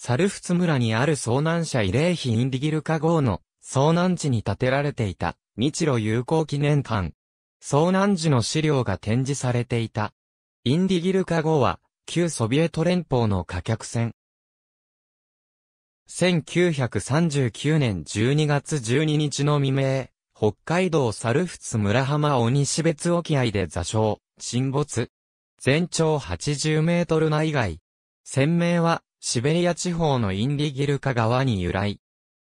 サルフツ村にある遭難者慰霊碑インディギルカ号の遭難地に建てられていた日露友好記念館。遭難時の資料が展示されていた。インディギルカ号は旧ソビエト連邦の貨客船。1939年12月12日の未明、北海道サルフツ村浜鬼志別沖合で座礁、沈没。全長80メートル内外。船名は、シベリア地方のインディギルカ川に由来。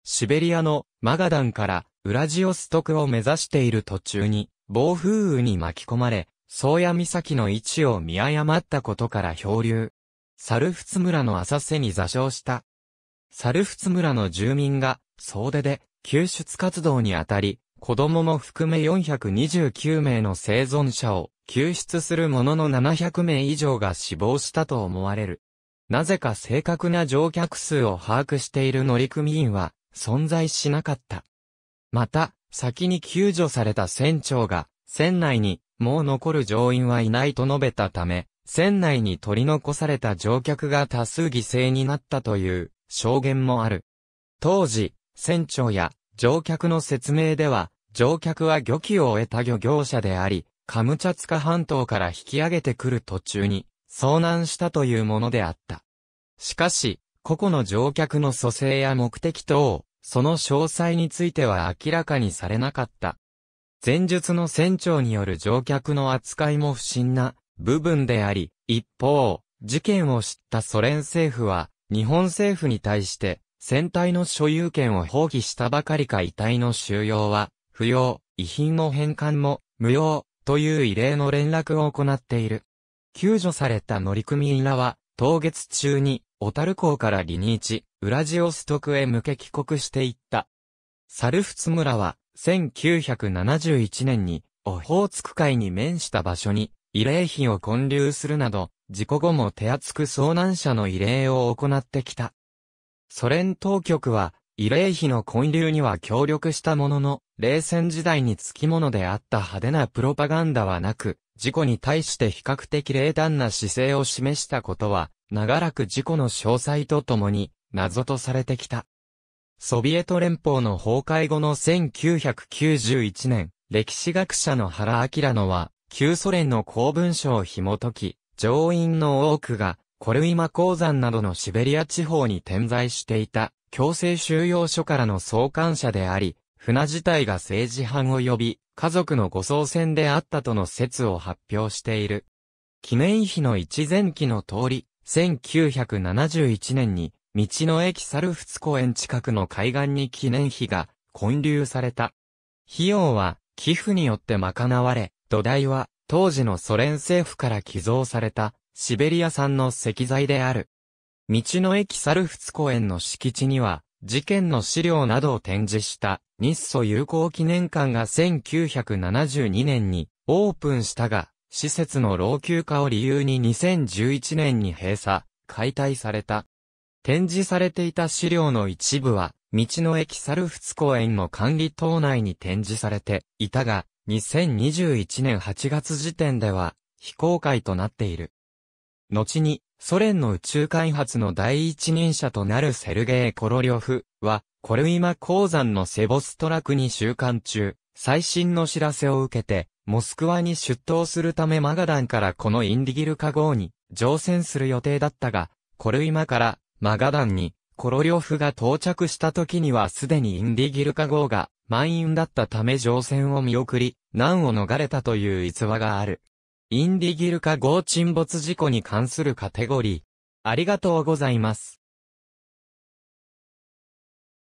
シベリアのマガダンからウラジオストクを目指している途中に暴風雨に巻き込まれ、宗谷岬の位置を見誤ったことから漂流。サルフツ村の浅瀬に座礁した。サルフツ村の住民が総出で救出活動にあたり、子供も含め429名の生存者を救出する者のの700名以上が死亡したと思われる。なぜか正確な乗客数を把握している乗組員は存在しなかった。また、先に救助された船長が、船内にもう残る乗員はいないと述べたため、船内に取り残された乗客が多数犠牲になったという証言もある。当時、船長や乗客の説明では、乗客は漁期を終えた漁業者であり、カムチャツカ半島から引き上げてくる途中に、遭難したというものであった。しかし、個々の乗客の蘇生や目的等、その詳細については明らかにされなかった。前述の船長による乗客の扱いも不審な部分であり、一方、事件を知ったソ連政府は、日本政府に対して、船体の所有権を放棄したばかりか遺体の収容は、不要、遺品の返還も、無用、という異例の連絡を行っている。救助された乗組員らは、当月中に、小樽港から離日、ウラジオストクへ向け帰国していった。サルフツ村は、1971年に、オホーツク海に面した場所に、慰霊碑を建立するなど、事故後も手厚く遭難者の慰霊を行ってきた。ソ連当局は、慰霊碑の建立には協力したものの、冷戦時代につきものであった派手なプロパガンダはなく、事故に対して比較的冷淡な姿勢を示したことは、長らく事故の詳細とともに、謎とされてきた。ソビエト連邦の崩壊後の1991年、歴史学者の原明のは、旧ソ連の公文書を紐解き、上院の多くが、コルイマ鉱山などのシベリア地方に点在していた、強制収容所からの送還者であり、船自体が政治犯を呼び、家族の護送船であったとの説を発表している。記念碑の一前期の通り、1971年に、道の駅サルフツ公園近くの海岸に記念碑が建立された。費用は寄付によって賄われ、土台は当時のソ連政府から寄贈されたシベリア産の石材である。道の駅サルフツ公園の敷地には事件の資料などを展示した日ソ友好記念館が1972年にオープンしたが、施設の老朽化を理由に2011年に閉鎖、解体された。展示されていた資料の一部は、道の駅猿仏公園の管理棟内に展示されていたが、2021年8月時点では非公開となっている。後にソ連の宇宙開発の第一人者となるセルゲイ・コロリョフは、コルイマ鉱山のセボストラクに収監中、最新の知らせを受けて、モスクワに出頭するためマガダンからこのインディギル化号に乗船する予定だったが、コルイマからマガダンにコロリョフが到着した時にはすでにインディギル化号が満員だったため乗船を見送り、難を逃れたという逸話がある。インディギル化合沈没事故に関するカテゴリー。ありがとうございます。